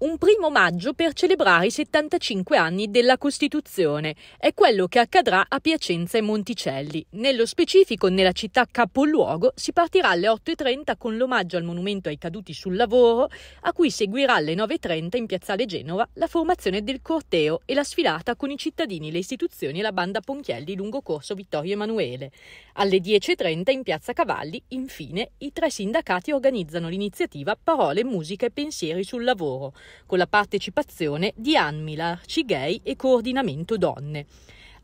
Un primo maggio per celebrare i 75 anni della Costituzione è quello che accadrà a Piacenza e Monticelli. Nello specifico, nella città capoluogo, si partirà alle 8.30 con l'omaggio al monumento ai caduti sul lavoro, a cui seguirà alle 9.30 in Piazzale Genova la formazione del corteo e la sfilata con i cittadini, le istituzioni e la banda Ponchielli lungo corso Vittorio Emanuele. Alle 10.30 in Piazza Cavalli, infine, i tre sindacati organizzano l'iniziativa Parole, Musica e Pensieri sul lavoro con la partecipazione di Anmila, Cigay e Coordinamento Donne.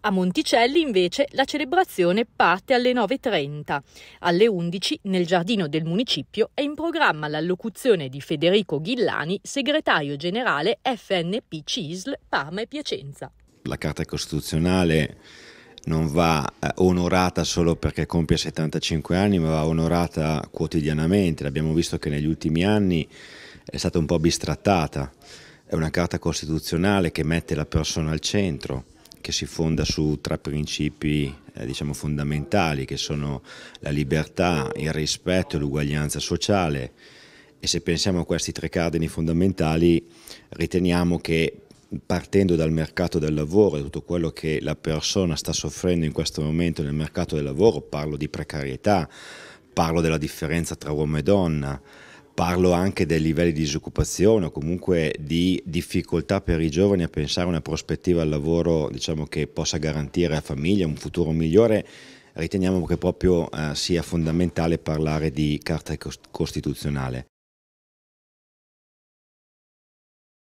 A Monticelli invece la celebrazione parte alle 9.30. Alle 11 nel giardino del municipio è in programma l'allocuzione di Federico Ghillani, segretario generale FNP CISL Parma e Piacenza. La Carta Costituzionale non va eh, onorata solo perché compie 75 anni, ma va onorata quotidianamente. L'abbiamo visto che negli ultimi anni è stata un po' bistrattata. È una carta costituzionale che mette la persona al centro, che si fonda su tre principi eh, diciamo fondamentali che sono la libertà, il rispetto e l'uguaglianza sociale. E se pensiamo a questi tre cardini fondamentali, riteniamo che partendo dal mercato del lavoro e tutto quello che la persona sta soffrendo in questo momento nel mercato del lavoro, parlo di precarietà, parlo della differenza tra uomo e donna, Parlo anche dei livelli di disoccupazione o comunque di difficoltà per i giovani a pensare a una prospettiva al lavoro diciamo, che possa garantire a famiglia un futuro migliore. Riteniamo che proprio eh, sia fondamentale parlare di carta costituzionale.